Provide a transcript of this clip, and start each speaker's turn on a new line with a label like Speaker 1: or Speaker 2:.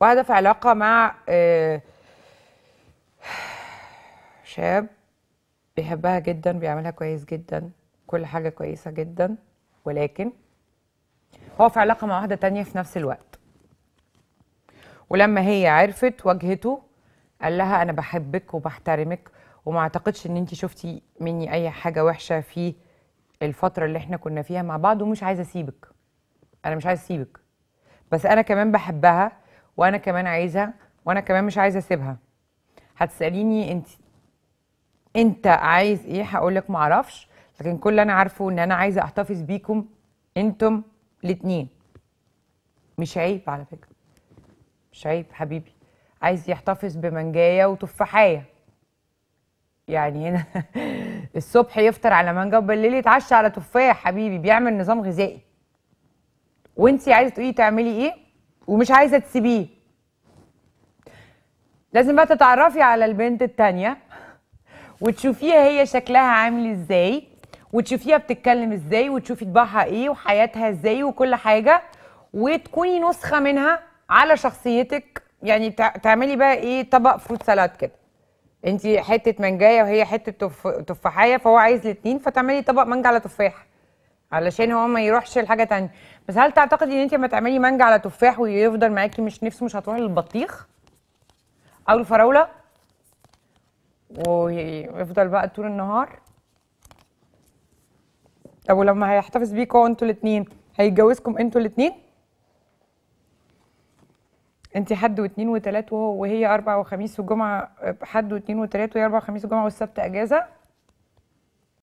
Speaker 1: واحده في علاقه مع آه، شاب بيحبها جدا بيعملها كويس جدا كل حاجه كويسه جدا ولكن هو في علاقه مع واحده تانية في نفس الوقت ولما هي عرفت واجهته قال لها انا بحبك وبحترمك وما اعتقدش ان انت شفتي مني اي حاجه وحشه في الفتره اللي احنا كنا فيها مع بعض ومش عايزه اسيبك انا مش عايزه اسيبك بس انا كمان بحبها وانا كمان عايزها وانا كمان مش عايزه اسيبها هتساليني انت انت عايز ايه هقول لك معرفش لكن كل اللي انا عارفه ان انا عايزه احتفظ بيكم انتم الاتنين مش عيب على فكره مش عيب حبيبي عايز يحتفظ بمنجاية وتفاحيه يعني هنا الصبح يفطر على مانجا وبالليل يتعشى على تفاح حبيبي بيعمل نظام غذائي وانت عايزه تقولي تعملي ايه ومش عايزه تسيبيه لازم بقى تتعرفي على البنت التانية وتشوفيها هي شكلها عامل ازاي وتشوفيها بتتكلم ازاي وتشوفي طباعها ايه وحياتها ازاي وكل حاجه وتكوني نسخه منها على شخصيتك يعني تعملي بقى ايه طبق فروت سلاد كده انت حته منجايه وهي حته تفاحيه فهو عايز الاثنين فتعملي طبق مانجا على تفاحه علشان هو ما يروحش لحاجه تانية بس هل تعتقدي ان انت لما تعملي مانجا على تفاح ويفضل معاكي مش نفسه مش هتروح للبطيخ او الفراوله ويفضل بقى طول النهار طب ولما هيحتفظ بيكوا انتوا الاثنين هيتجوزكم انتوا الاثنين انت حد واثنين وثلاث وهو وهي اربع وخميس وجمعه حد واثنين وثلاث وهي اربع وخميس وجمعه والسبت اجازه